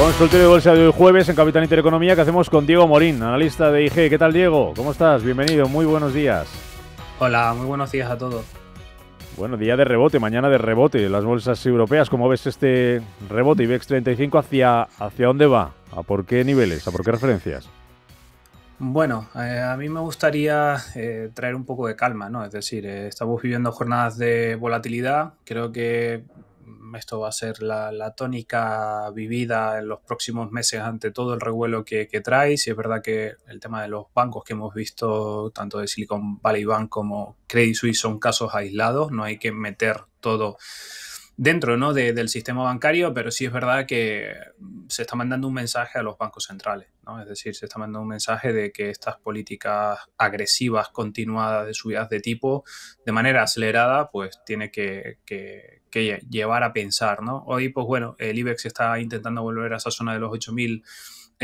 Consultorio de Bolsa de hoy jueves en Capital Intereconomía que hacemos con Diego Morín, analista de IG. ¿Qué tal, Diego? ¿Cómo estás? Bienvenido, muy buenos días. Hola, muy buenos días a todos. Bueno, día de rebote, mañana de rebote. Las bolsas europeas, ¿cómo ves este rebote IBEX 35? ¿Hacia, hacia dónde va? ¿A por qué niveles? ¿A por qué referencias? Bueno, eh, a mí me gustaría eh, traer un poco de calma, ¿no? Es decir, eh, estamos viviendo jornadas de volatilidad. Creo que Mm, esto va a ser la, tónica vivida en los próximos meses ante todo el revuelo que, trae. Si es verdad que el tema de los bancos que hemos visto, tanto de Silicon Valley Bank como Credit Suisse, son casos aislados, no hay que meter todo dentro del sistema bancario, pero sí es verdad que se está mandando un mensaje a los bancos centrales, ¿no? es decir, se está mandando un mensaje de que estas políticas agresivas continuadas de subidas de tipo de manera acelerada, pues tiene que, que llevar a pensar, ¿no? Hoy, pues bueno, el IBEX está intentando volver a esa zona de los 8.900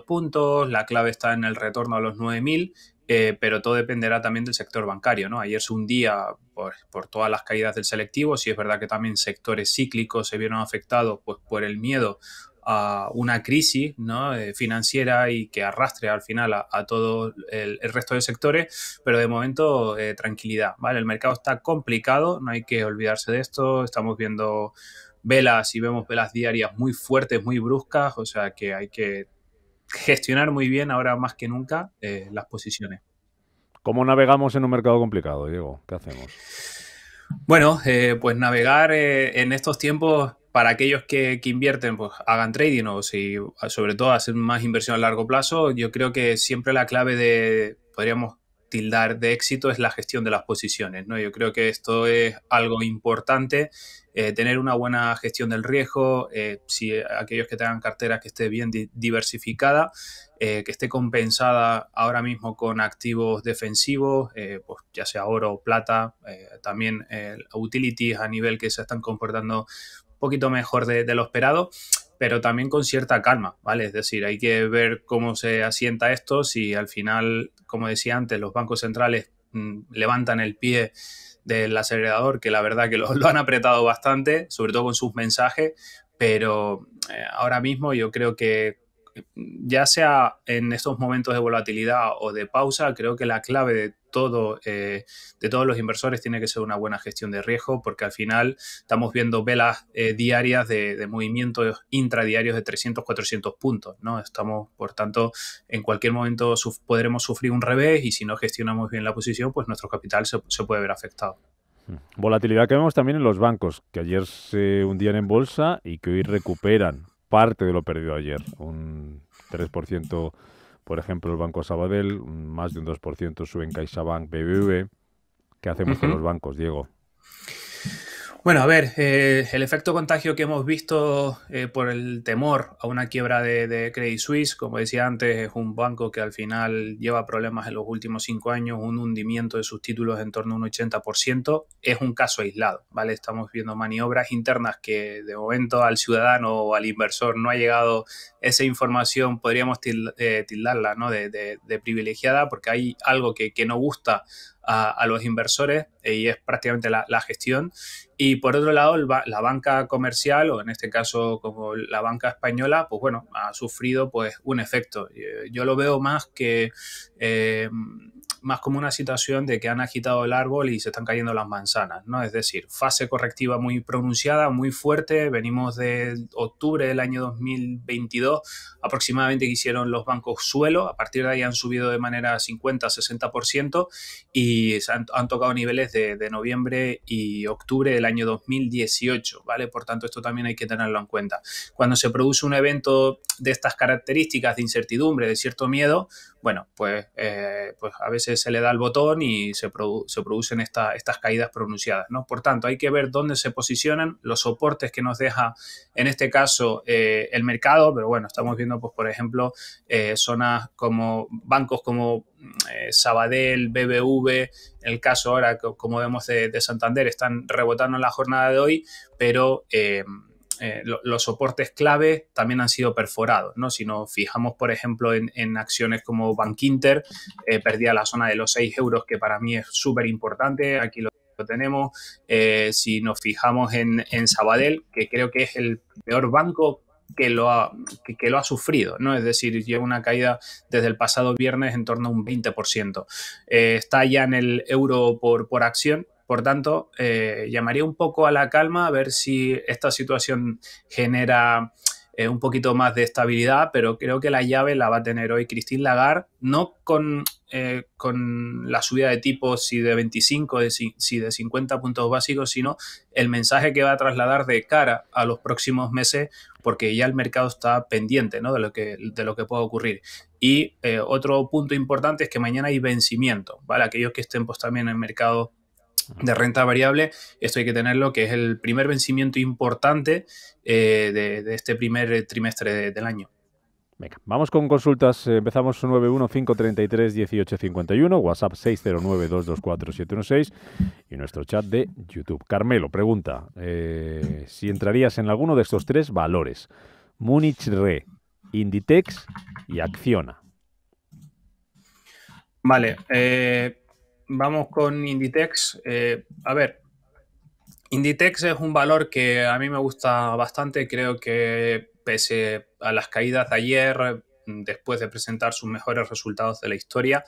eh, puntos, la clave está en el retorno a los 9.000, eh, pero todo dependerá también del sector bancario, ¿no? Ayer es un día por todas las caídas del selectivo, si es verdad que también sectores cíclicos se vieron afectados pues, por el miedo a una crisis eh, financiera y que arrastre al final a, todo el, resto de sectores, pero de momento eh, tranquilidad, El mercado está complicado, no hay que olvidarse de esto, estamos viendo velas y vemos velas diarias muy fuertes, muy bruscas, o sea que hay que gestionar muy bien ahora más que nunca eh, las posiciones. ¿Cómo navegamos en un mercado complicado, Diego? ¿Qué hacemos? Bueno, pues navegar en estos tiempos para aquellos que, invierten, pues hagan trading o si sobre todo hacen más inversión a largo plazo, yo creo que siempre la clave de, podríamos tildar de éxito es la gestión de las posiciones, ¿no? Yo creo que esto es algo importante, eh, tener una buena gestión del riesgo, eh, si aquellos que tengan cartera que esté bien diversificada, eh, que esté compensada ahora mismo con activos defensivos, pues ya sea oro, o plata, también utilities a nivel que se están comportando poquito mejor de, lo esperado, pero también con cierta calma, ¿vale? Es decir, hay que ver cómo se asienta esto, si al final, como decía antes, los bancos centrales mm, levantan el pie del acelerador, que la verdad que lo, han apretado bastante, sobre todo con sus mensajes, pero eh, ahora mismo yo creo que ya sea en estos momentos de volatilidad o de pausa, creo que la clave de todo, eh, de todos los inversores tiene que ser una buena gestión de riesgo, porque al final estamos viendo velas eh, diarias de, movimientos intradiarios de 300, 400 puntos, ¿no? Estamos, por tanto, en cualquier momento podremos sufrir un revés y si no gestionamos bien la posición, pues nuestro capital se, se puede ver afectado. Hmm. Volatilidad que vemos también en los bancos, que ayer se hundían en bolsa y que hoy recuperan parte de lo perdido ayer. Un 3%, por ejemplo, el Banco Sabadell, más de un 2% suben CaixaBank, BBV. ¿Qué hacemos con los bancos, Diego? Bueno, a ver, eh, el efecto contagio que hemos visto eh, por el temor a una quiebra de, Credit Suisse, como decía antes, es un banco que al final lleva problemas en los últimos cinco años, un hundimiento de sus títulos en torno a un 80%, es un caso aislado, ¿vale? Estamos viendo maniobras internas que de momento al ciudadano o al inversor no ha llegado esa información, podríamos eh, tildarla, ¿no? De, privilegiada, porque hay algo que, no gusta a, a los inversores, y es prácticamente la, la gestión. Y por otro lado, la banca comercial, o en este caso como la banca española, pues bueno, ha sufrido pues un efecto. Eh, yo lo veo más que eh, más como una situación de que han agitado el árbol y se están cayendo las manzanas, ¿no? Es decir, fase correctiva muy pronunciada, muy fuerte. Venimos de octubre del año 2022, aproximadamente que hicieron los bancos suelo. A partir de ahí han subido de manera 50-60% y se han, han tocado niveles de de, noviembre y octubre del año 2018, ¿vale? Por tanto, esto también hay que tenerlo en cuenta. Cuando se produce un evento de estas características, de incertidumbre, de cierto miedo, bueno, pues, eh, pues a veces se le da el botón y se, producen estas caídas pronunciadas, ¿no? Por tanto, hay que ver dónde se posicionan los soportes que nos deja, en este caso, eh, el mercado, pero bueno, estamos viendo, pues, por ejemplo, eh, zonas como bancos como eh, Sabadell, BBV, el caso ahora, como vemos, de, Santander, están rebotando en la jornada de hoy, pero eh, eh, los soportes clave también han sido perforados, ¿no? Si nos fijamos, por ejemplo, en, acciones como inter perdía la zona de los 6 euros, que para mí es súper importante, aquí lo tenemos, si nos fijamos en, en Sabadell, que creo que es el peor banco que lo ha, que, lo ha sufrido, ¿no? Es decir, lleva una caída desde el pasado viernes en torno a un 20%. Eh, está ya en el euro por, acción. Por tanto, eh, llamaría un poco a la calma a ver si esta situación genera eh, un poquito más de estabilidad, pero creo que la llave la va a tener hoy Christine Lagarde, no con, eh, con la subida de tipos, si de 25, si de 50 puntos básicos, sino el mensaje que va a trasladar de cara a los próximos meses, porque ya el mercado está pendiente de, lo que, de lo que pueda ocurrir. Y eh, otro punto importante es que mañana hay vencimiento, ¿vale? Aquellos que estén pues, también en el mercado de renta variable, esto hay que tenerlo, que es el primer vencimiento importante eh, de, este primer trimestre del año. Venga, vamos con consultas. Empezamos 915331851, WhatsApp 609224716 y nuestro chat de YouTube. Carmelo pregunta eh, si entrarías en alguno de estos tres valores: Múnich Re, Inditex y Acciona. Vale, eh, vamos con Inditex. Eh, a ver, Inditex es un valor que a mí me gusta bastante. Creo que pese a las caídas de ayer, después de presentar sus mejores resultados de la historia,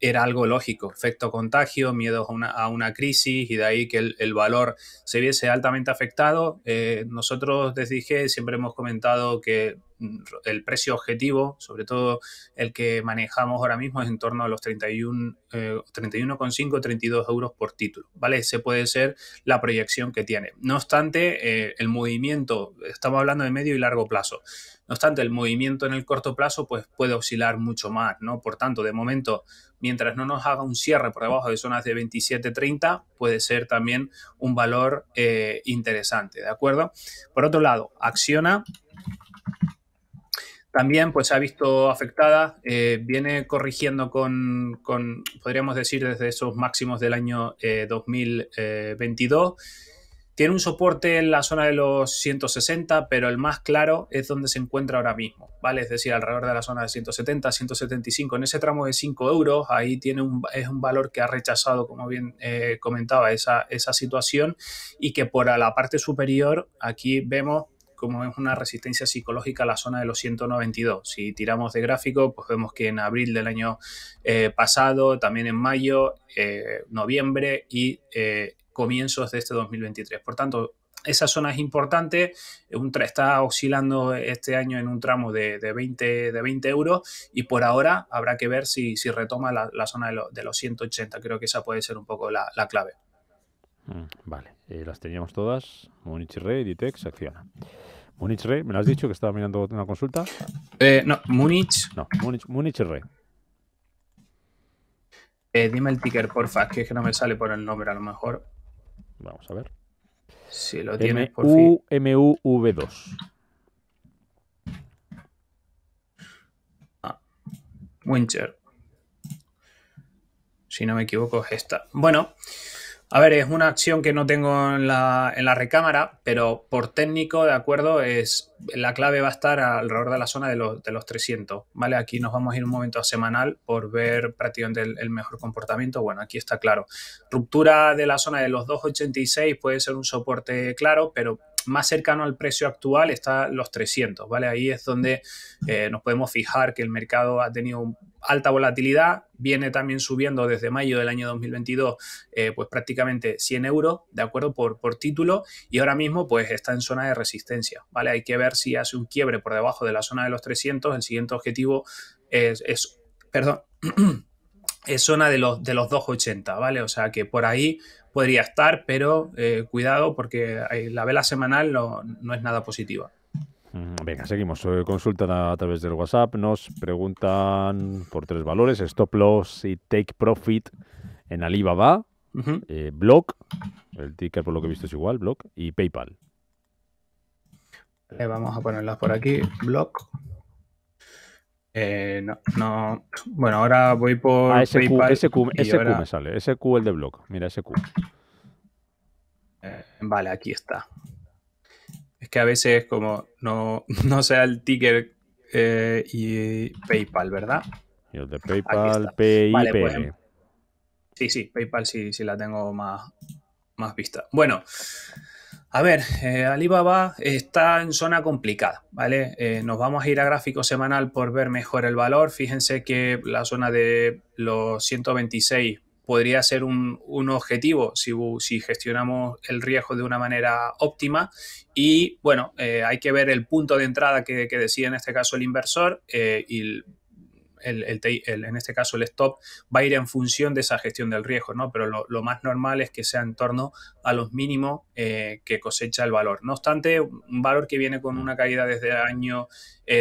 era algo lógico. Efecto contagio, miedo a una, crisis y de ahí que el, valor se viese altamente afectado. Eh, nosotros, desde IG siempre hemos comentado que Mm, el precio objetivo, sobre todo el que manejamos ahora mismo, es en torno a los 31,5, 32 eh, euros por título, ¿vale? Ese puede ser la proyección que tiene. No obstante, eh, el movimiento, estamos hablando de medio y largo plazo. No obstante, el movimiento en el corto plazo pues, puede oscilar mucho más, ¿no? Por tanto, de momento, mientras no nos haga un cierre por debajo de zonas de 30, puede ser también un valor eh, interesante, ¿de acuerdo? Por otro lado, Acciona también pues se ha visto afectada, eh, viene corrigiendo con, podríamos decir, desde esos máximos del año 2022. Eh, eh, tiene un soporte en la zona de los 160, pero el más claro es donde se encuentra ahora mismo, ¿vale? Es decir, alrededor de la zona de 170, 175. En ese tramo de 5 euros, ahí tiene un, es un valor que ha rechazado, como bien comentaba, esa, esa situación y que por la parte superior, aquí vemos como es una resistencia psicológica a la zona de los 192. Si tiramos de gráfico, pues vemos que en abril del año eh, pasado, también en mayo, eh, noviembre y eh, comienzos de este 2023. Por tanto, esa zona es importante, está oscilando este año en un tramo de, 20, de 20 euros y por ahora habrá que ver si, retoma la, zona de, los 180, creo que esa puede ser un poco la, clave. Mm, vale, las teníamos todas, Monich Red, Ditex, Acciona. ¿Munich Rey? ¿me lo has dicho que estaba mirando una consulta? Eh, no, Munich. No, Munich Rey. Eh, dime el ticker, porfa, que es que no me sale por el nombre a lo mejor. Vamos a ver. Si lo tienes, por fin. MUV2. Ah, Winter. Si no me equivoco, es esta. Bueno, a ver, es una acción que no tengo en la, recámara, pero por técnico, de acuerdo, es la clave va a estar alrededor de la zona de los, 300, ¿vale? Aquí nos vamos a ir un momento a semanal por ver prácticamente el, mejor comportamiento. Bueno, aquí está claro. Ruptura de la zona de los 2,86 puede ser un soporte claro, pero más cercano al precio actual está los 300, ¿vale? Ahí es donde eh, nos podemos fijar que el mercado ha tenido un alta volatilidad, viene también subiendo desde mayo del año 2022, eh, pues prácticamente 100 euros, ¿de acuerdo? Por, por título, y ahora mismo pues está en zona de resistencia, ¿vale? Hay que ver si hace un quiebre por debajo de la zona de los 300, el siguiente objetivo es, perdón, es zona de los, de los 280, ¿vale? O sea que por ahí podría estar, pero eh, cuidado porque eh, la vela semanal no, no es nada positiva. Venga, seguimos. Eh, consulta a través del WhatsApp. Nos preguntan por tres valores: Stop Loss y Take Profit en Alibaba, eh, Block, el ticker por lo que he visto es igual, Block, y PayPal. Le eh, vamos a ponerlas por aquí: Block. no, Bueno, ahora voy por. Ah, SQ, PayPal SQ, SQ me sale. SQ el de Block. Mira, SQ. vale, aquí está es que a veces como no, sea el ticker eh, y PayPal, ¿verdad? Y el de PayPal, PIP. Pues, em, sí, sí, PayPal sí, sí la tengo más, más vista. Bueno, a ver, eh, Alibaba está en zona complicada, ¿vale? Eh, nos vamos a ir a gráfico semanal por ver mejor el valor. Fíjense que la zona de los 126 podría ser un, objetivo si, si, gestionamos el riesgo de una manera óptima. Y bueno, eh, hay que ver el punto de entrada que, que decide en este caso el inversor eh, y en este caso el stop va a ir en función de esa gestión del riesgo, ¿no? Pero lo, más normal es que sea en torno a los mínimos eh, que cosecha el valor. No obstante, un valor que viene con una caída desde el año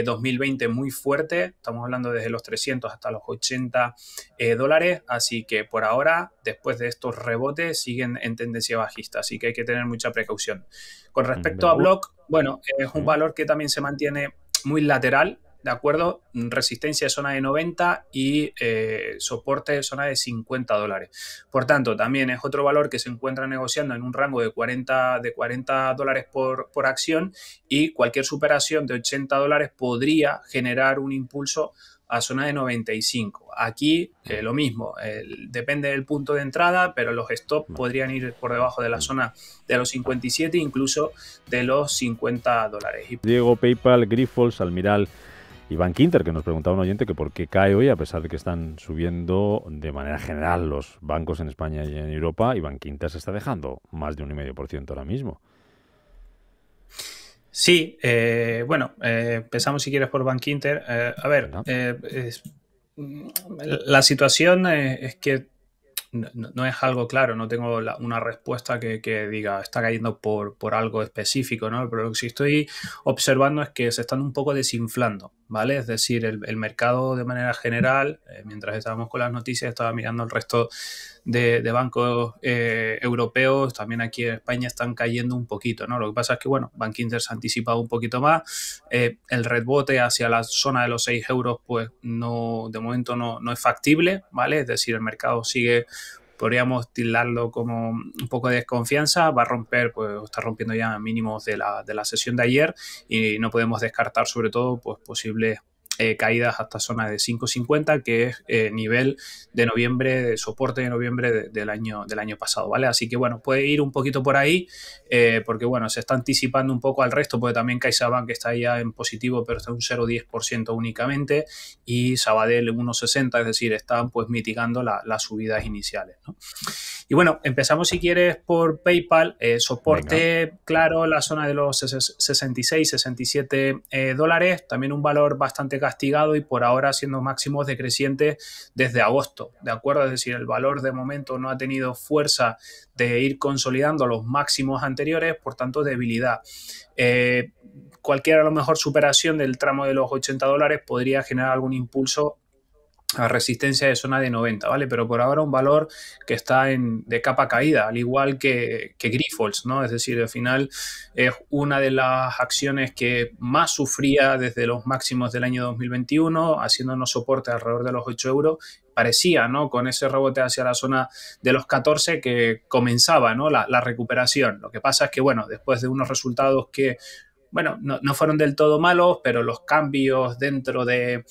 2020 eh, muy fuerte, estamos hablando desde los 300 hasta los 80 eh, dólares, así que por ahora, después de estos rebotes, siguen en tendencia bajista, así que hay que tener mucha precaución. Con respecto mm, a Block, bueno, es un valor que también se mantiene muy lateral, ¿de acuerdo? Resistencia de zona de 90 y eh, soporte de zona de 50 dólares. Por tanto, también es otro valor que se encuentra negociando en un rango de 40, de 40 dólares por, por acción y cualquier superación de 80 dólares podría generar un impulso a zona de 95. Aquí eh, lo mismo, depende del punto de entrada, pero los stops podrían ir por debajo de la zona de los 57, incluso de los 50 dólares. Diego, PayPal, Grifols, Almiral. Iván Quinter, que nos preguntaba un oyente que por qué cae hoy, a pesar de que están subiendo de manera general los bancos en España y en Europa, Iván Quinter se está dejando más de un y medio por ciento ahora mismo. Sí, eh, bueno, pensamos eh, empezamos si quieres por Bank Inter. Eh, a ver, mm, la situación es que no, es algo claro, no tengo una respuesta que, diga, está cayendo por, por, algo específico, ¿no? Pero lo que sí estoy observando es que se están un poco desinflando, ¿vale? Es decir, el, mercado de manera general, eh, mientras estábamos con las noticias, estaba mirando el resto de, bancos eh, europeos, también aquí en España están cayendo un poquito, ¿no? Lo que pasa es que, bueno, Bank Inter se ha anticipado un poquito más, eh, el rebote hacia la zona de los 6 euros, pues no, de momento no, no es factible, ¿vale? Es decir, el mercado sigue podríamos tildarlo como un poco de desconfianza, va a romper, pues está rompiendo ya mínimos de la, de la sesión de ayer y no podemos descartar sobre todo pues posibles eh, caídas hasta zona de 5.50, que es eh, nivel de noviembre, de soporte de noviembre del, año, del año pasado, ¿vale? Así que bueno, puede ir un poquito por ahí, eh, porque bueno, se está anticipando un poco al resto, porque también CaixaBank está ya en positivo, pero está un 0.10% únicamente, y Sabadell en 1.60, es decir, están pues mitigando las subidas iniciales, ¿no? Y bueno, empezamos si quieres por PayPal, eh, soporte, claro, la zona de los 66, 67 eh, dólares, también un valor bastante castigado y por ahora siendo máximos decrecientes desde agosto, ¿de acuerdo? Es decir, el valor de momento no ha tenido fuerza de ir consolidando los máximos anteriores, por tanto, debilidad. Eh, cualquiera cualquier a lo mejor superación del tramo de los 80 dólares podría generar algún impulso a resistencia de zona de 90, ¿vale? Pero por ahora un valor que está en, de capa caída, al igual que, que Grifols, ¿no? Es decir, al final es una de las acciones que más sufría desde los máximos del año 2021, haciéndonos soporte alrededor de los 8 euros. Parecía, ¿no? Con ese rebote hacia la zona de los 14 que comenzaba, ¿no? La, la recuperación. Lo que pasa es que, bueno, después de unos resultados que bueno, no, fueron del todo malos, pero los cambios dentro de,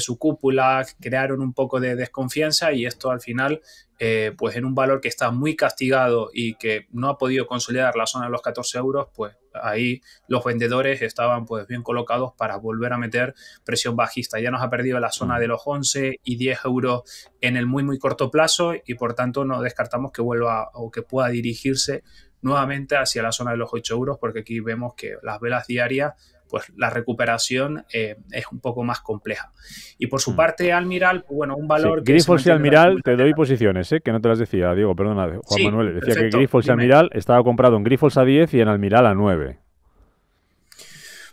su cúpula crearon un poco de desconfianza y esto al final, eh, pues en un valor que está muy castigado y que no ha podido consolidar la zona de los 14 euros, pues ahí los vendedores estaban pues bien colocados para volver a meter presión bajista. Ya nos ha perdido la zona mm. de los 11 y 10 euros en el muy muy corto plazo y por tanto no descartamos que vuelva o que pueda dirigirse nuevamente hacia la zona de los 8 euros, porque aquí vemos que las velas diarias, pues la recuperación eh, es un poco más compleja. Y por su mm. parte, Almiral, pues, bueno, un valor... y Almiral, te doy posiciones, eh, que no te las decía, Diego, perdona, Juan Manuel. Decía que Grifols y Almiral estaba comprado en Grifols a 10 y en Almiral a 9.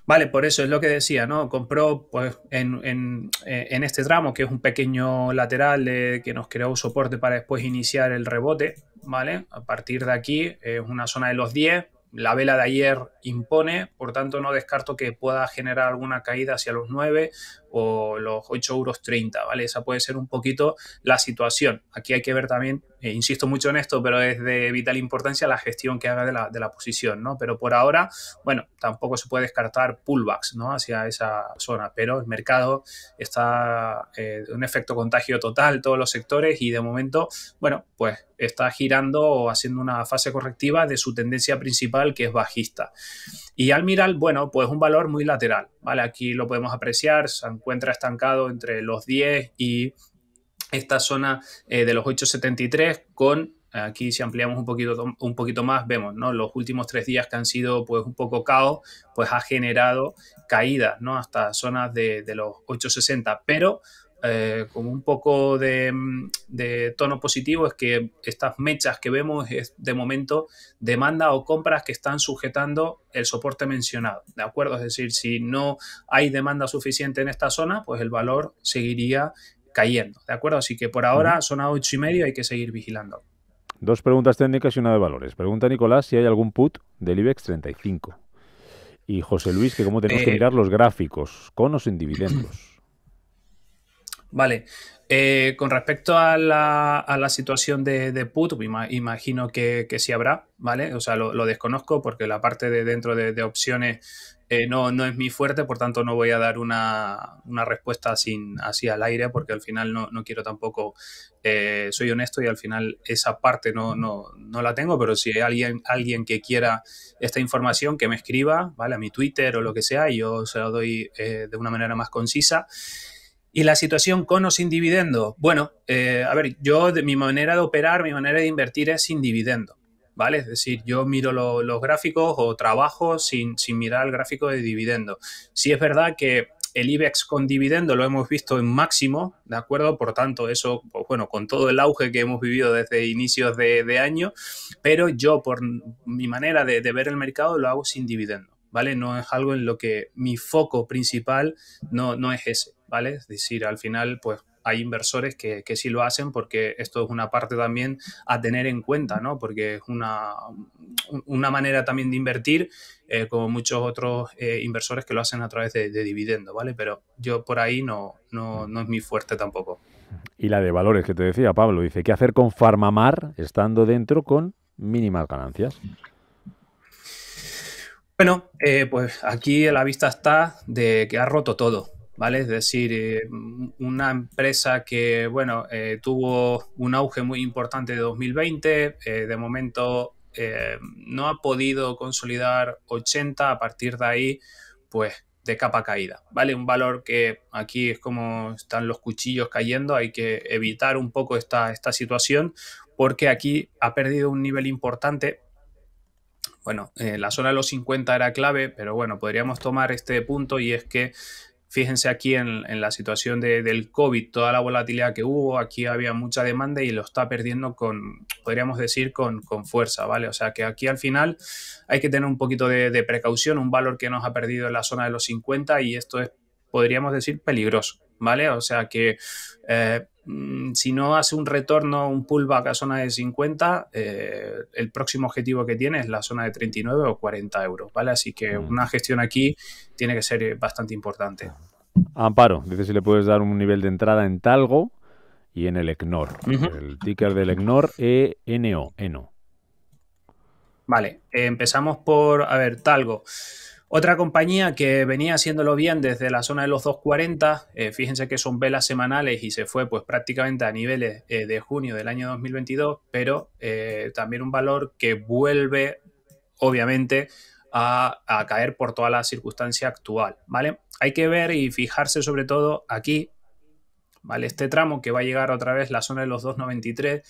Vale, por eso es lo que decía, ¿no? Compró pues, en, eh, este tramo, que es un pequeño lateral que nos creó soporte para después iniciar el rebote, ¿vale? A partir de aquí es una zona de los 10, la vela de ayer impone, por tanto no descarto que pueda generar alguna caída hacia los 9 o los 8,30 euros, ¿vale? Esa puede ser un poquito la situación. Aquí hay que ver también eh, insisto mucho en esto, pero es de vital importancia la gestión que haga de la, posición, ¿no? Pero por ahora, bueno, tampoco se puede descartar pullbacks, ¿no? Hacia esa zona, pero el mercado está eh, un efecto contagio total, todos los sectores, y de momento, bueno, pues está girando o haciendo una fase correctiva de su tendencia principal, que es bajista. Y Almiral, bueno, pues un valor muy lateral, ¿vale? Aquí lo podemos apreciar, se encuentra estancado entre los 10 y esta zona eh, de los 873 con Aquí si ampliamos un poquito, un poquito más, vemos, ¿no? Los últimos tres días que han sido pues un poco caos, pues ha generado caídas, ¿no? Hasta zonas de, los 860, pero con eh, como un poco de, de, tono positivo es que estas mechas que vemos es de momento demanda o compras que están sujetando el soporte mencionado, ¿de acuerdo? Es decir, si no hay demanda suficiente en esta zona, pues el valor seguiría cayendo, ¿de acuerdo? Así que por ahora son a ocho y medio, hay que seguir vigilando. Dos preguntas técnicas y una de valores. Pregunta Nicolás si hay algún put del IBEX 35. Y José Luis, que cómo tenemos que eh, mirar los gráficos, con o sin dividendos. Vale, eh, con respecto a la, situación de, put, imagino que, sí habrá, ¿vale? O sea, lo, desconozco porque la parte de dentro de opciones eh, no, es mi fuerte, por tanto no voy a dar una, respuesta sin, así al aire, porque al final no, quiero tampoco, eh, soy honesto y al final esa parte no, no, la tengo, pero si hay alguien, alguien que quiera esta información, que me escriba, ¿vale? A mi Twitter o lo que sea, y yo se la doy eh, de una manera más concisa. ¿Y la situación con o sin dividendo? Bueno, a ver, yo de mi manera de operar, mi manera de invertir es sin dividendo. ¿vale? Es decir, yo miro los gráficos o trabajo sin, mirar el gráfico de dividendo. Si es verdad que el IBEX con dividendo lo hemos visto en máximo, ¿de acuerdo? Por tanto, eso, pues bueno, con todo el auge que hemos vivido desde inicios de, año, pero yo por mi manera de, ver el mercado lo hago sin dividendo, ¿vale? No es algo en lo que mi foco principal no, no es ese, ¿vale? Es decir, al final, pues hay inversores que, sí lo hacen porque esto es una parte también a tener en cuenta, ¿no? Porque es una, una manera también de invertir, eh, como muchos otros eh, inversores que lo hacen a través de, dividendo, ¿vale? Pero yo por ahí no, no, no es mi fuerte tampoco. Y la de valores que te decía Pablo, dice, ¿qué hacer con Farmamar estando dentro con mínimas ganancias? Bueno, eh, pues aquí la vista está de que ha roto todo. ¿vale? Es decir, eh, una empresa que, bueno, eh, tuvo un auge muy importante de 2020, eh, de momento no ha podido consolidar 80, a partir de ahí, pues de capa caída, ¿vale? Un valor que aquí es como están los cuchillos cayendo, hay que evitar un poco esta, esta situación porque aquí ha perdido un nivel importante bueno, la zona de los 50 era clave, pero bueno, podríamos tomar este punto y es que Fíjense aquí en, la situación del COVID, toda la volatilidad que hubo, aquí había mucha demanda y lo está perdiendo con, podríamos decir, con, fuerza, ¿vale? O sea que aquí al final hay que tener un poquito de, precaución, un valor que nos ha perdido en la zona de los 50 y esto es, podríamos decir, peligroso, ¿vale? O sea que... Eh, Mm, si no hace un retorno, un pullback a zona de 50, eh, el próximo objetivo que tiene es la zona de 39 o 40 euros, ¿vale? Así que mm. una gestión aquí tiene que ser eh, bastante importante. Ah. Amparo, dice si le puedes dar un nivel de entrada en Talgo y en el ECNOR. El ticker del ECNOR, e E-N-O. Vale, eh, empezamos por, a ver, Talgo. Otra compañía que venía haciéndolo bien desde la zona de los 240, eh, fíjense que son velas semanales y se fue pues prácticamente a niveles eh, de junio del año 2022, pero eh, también un valor que vuelve obviamente a, caer por toda la circunstancia actual, ¿vale? Hay que ver y fijarse sobre todo aquí, ¿vale? Este tramo que va a llegar otra vez la zona de los 293,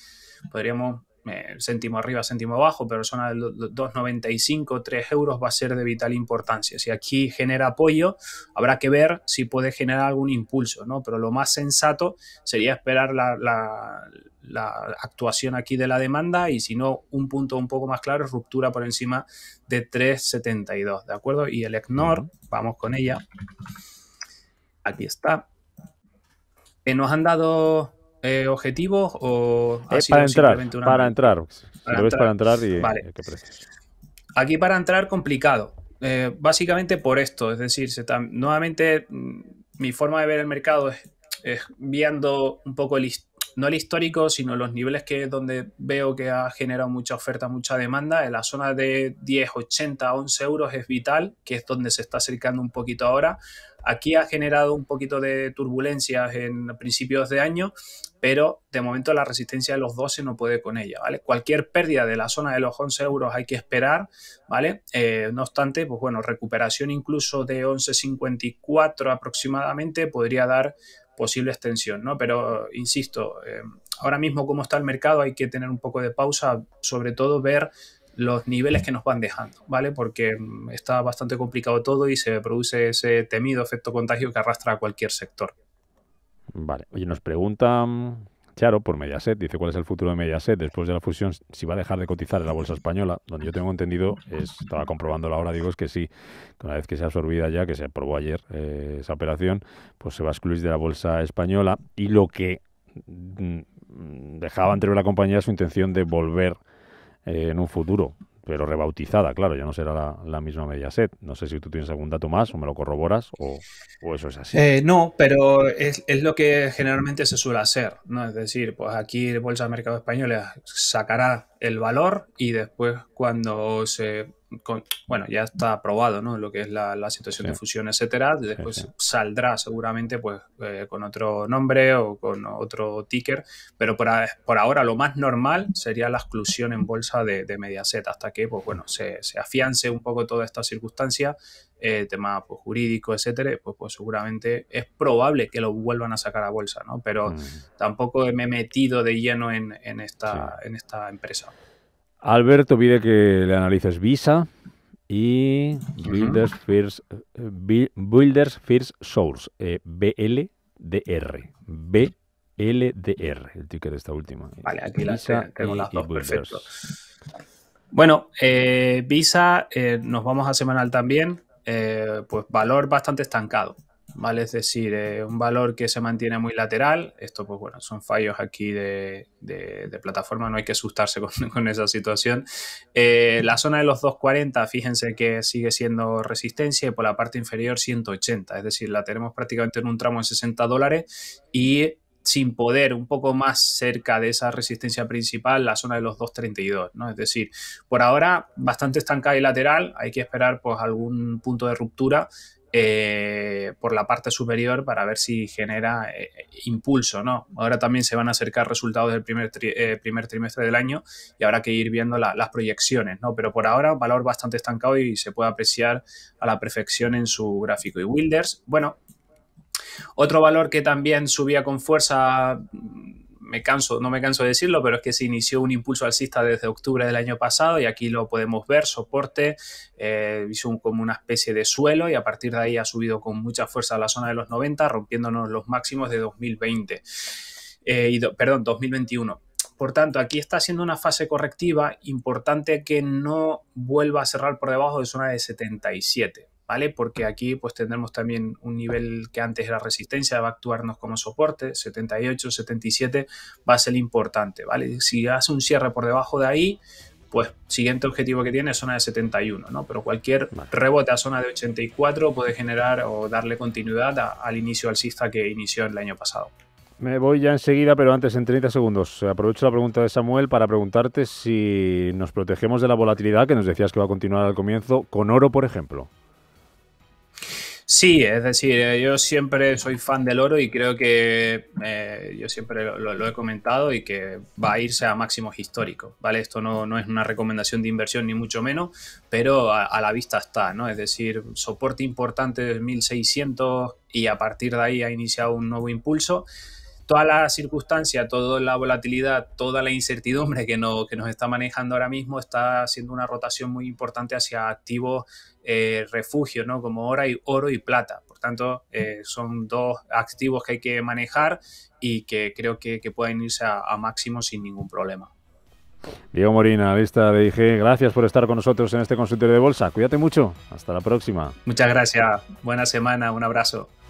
podríamos eh, céntimo arriba, céntimo abajo, pero son del 2,95, 3 euros, va a ser de vital importancia. Si aquí genera apoyo, habrá que ver si puede generar algún impulso, ¿no? Pero lo más sensato sería esperar la, actuación aquí de la demanda y si no, un punto un poco más claro, ruptura por encima de 3,72, ¿de acuerdo? Y el ECNOR, vamos con ella. Aquí está. Eh, nos han dado eh, objetivos o es para, entrar, para entrar, para para entrar y Aquí para entrar complicado, eh, básicamente por esto, es decir, se nuevamente mm, mi forma de ver el mercado es, es viendo un poco el, no el histórico, sino los niveles que es donde veo que ha generado mucha oferta, mucha demanda. En la zona de 10, 80, 11 euros es vital, que es donde se está acercando un poquito ahora. Aquí ha generado un poquito de turbulencias en principios de año, pero de momento la resistencia de los 12 no puede con ella, ¿vale? Cualquier pérdida de la zona de los 11 euros hay que esperar, ¿vale? Eh, no obstante, pues bueno, recuperación incluso de 11.54 aproximadamente podría dar posible extensión, ¿no? Pero, insisto, eh, ahora mismo como está el mercado hay que tener un poco de pausa, sobre todo ver los niveles que nos van dejando, ¿vale? Porque mm, está bastante complicado todo y se produce ese temido efecto contagio que arrastra a cualquier sector. Vale, oye, nos preguntan Charo por Mediaset. Dice, ¿cuál es el futuro de Mediaset después de la fusión? Si va a dejar de cotizar en la bolsa española, donde yo tengo entendido, es, estaba comprobando ahora, digo, es que sí, una vez que sea absorbida ya, que se aprobó ayer eh, esa operación, pues se va a excluir de la bolsa española y lo que mm, dejaba anterior la compañía su intención de volver eh, en un futuro pero rebautizada, claro, ya no será la, la, misma Mediaset. No sé si tú tienes algún dato más o me lo corroboras o, eso es así. Eh, no, pero es, lo que generalmente se suele hacer, ¿no? Es decir, pues aquí Bolsa de Mercado Española sacará el valor y después cuando se bueno, ya está aprobado, ¿no? Lo que es la, situación de fusión, etcétera. Después saldrá seguramente pues eh, con otro nombre o con otro ticker, pero por, ahora lo más normal sería la exclusión en bolsa de, Mediaset hasta que, pues bueno, se, afiance un poco toda esta circunstancia, eh, tema pues, jurídico, etcétera, pues, pues, seguramente es probable que lo vuelvan a sacar a bolsa, ¿no? Pero mm. tampoco me he metido de lleno esta, en esta empresa. Alberto pide que le analices Visa y Builders First, eh, Builders First Source, eh, BLDR. BLDR, el ticket de esta última. Vale, aquí la tengo las dos, perfecto. Bueno, eh, Visa, nos vamos a semanal también, pues valor bastante estancado. Es decir, eh, un valor que se mantiene muy lateral. Esto, pues bueno, son fallos aquí de, plataforma, no hay que asustarse con, esa situación. Eh, la zona de los 240, fíjense que sigue siendo resistencia y por la parte inferior 180, es decir, la tenemos prácticamente en un tramo de 60 dólares y sin poder, un poco más cerca de esa resistencia principal, la zona de los 2.32, ¿no? Es decir, por ahora bastante estancada y lateral, hay que esperar pues algún punto de ruptura eh, por la parte superior para ver si genera eh, impulso no. Ahora también se van a acercar resultados del primer, eh, primer trimestre del año y habrá que ir viendo las proyecciones, ¿no? Pero por ahora, valor bastante estancado y se puede apreciar a la perfección en su gráfico. Y Wilders, bueno, otro valor que también subía con fuerza me canso, no me canso de decirlo, pero es que se inició un impulso alcista desde octubre del año pasado y aquí lo podemos ver, soporte, eh, hizo como una especie de suelo y a partir de ahí ha subido con mucha fuerza a la zona de los 90, rompiéndonos los máximos de 2020, eh, y perdón, 2021. Por tanto, aquí está haciendo una fase correctiva importante que no vuelva a cerrar por debajo de zona de 77. ¿vale? Porque aquí pues tendremos también un nivel que antes era resistencia, va a actuarnos como soporte, 78, 77 va a ser importante, ¿vale? Si hace un cierre por debajo de ahí, pues siguiente objetivo que tiene es zona de 71, ¿no? Pero cualquier rebote a zona de 84 puede generar o darle continuidad al inicio alcista que inició el año pasado. Me voy ya enseguida, pero antes en 30 segundos. Eh, aprovecho la pregunta de Samuel para preguntarte si nos protegemos de la volatilidad que nos decías que va a continuar al comienzo con oro, por ejemplo. Sí, es decir, eh, yo siempre soy fan del oro y creo que eh, yo siempre lo, he comentado y que va a irse a máximos históricos, ¿vale? Esto no, es una recomendación de inversión ni mucho menos, pero a, a, la vista está, ¿no? Es decir, soporte importante de 1600 y a partir de ahí ha iniciado un nuevo impulso la circunstancia, toda la volatilidad, toda la incertidumbre que, no, nos está manejando ahora mismo, está haciendo una rotación muy importante hacia activos eh, refugio, como oro y, oro y plata. Por tanto, eh, son dos activos que hay que manejar y que creo que, pueden irse a, a máximo sin ningún problema. Diego Morina, vista de IG, gracias por estar con nosotros en este consultorio de bolsa. Cuídate mucho. Hasta la próxima. Muchas gracias. Buena semana. Un abrazo.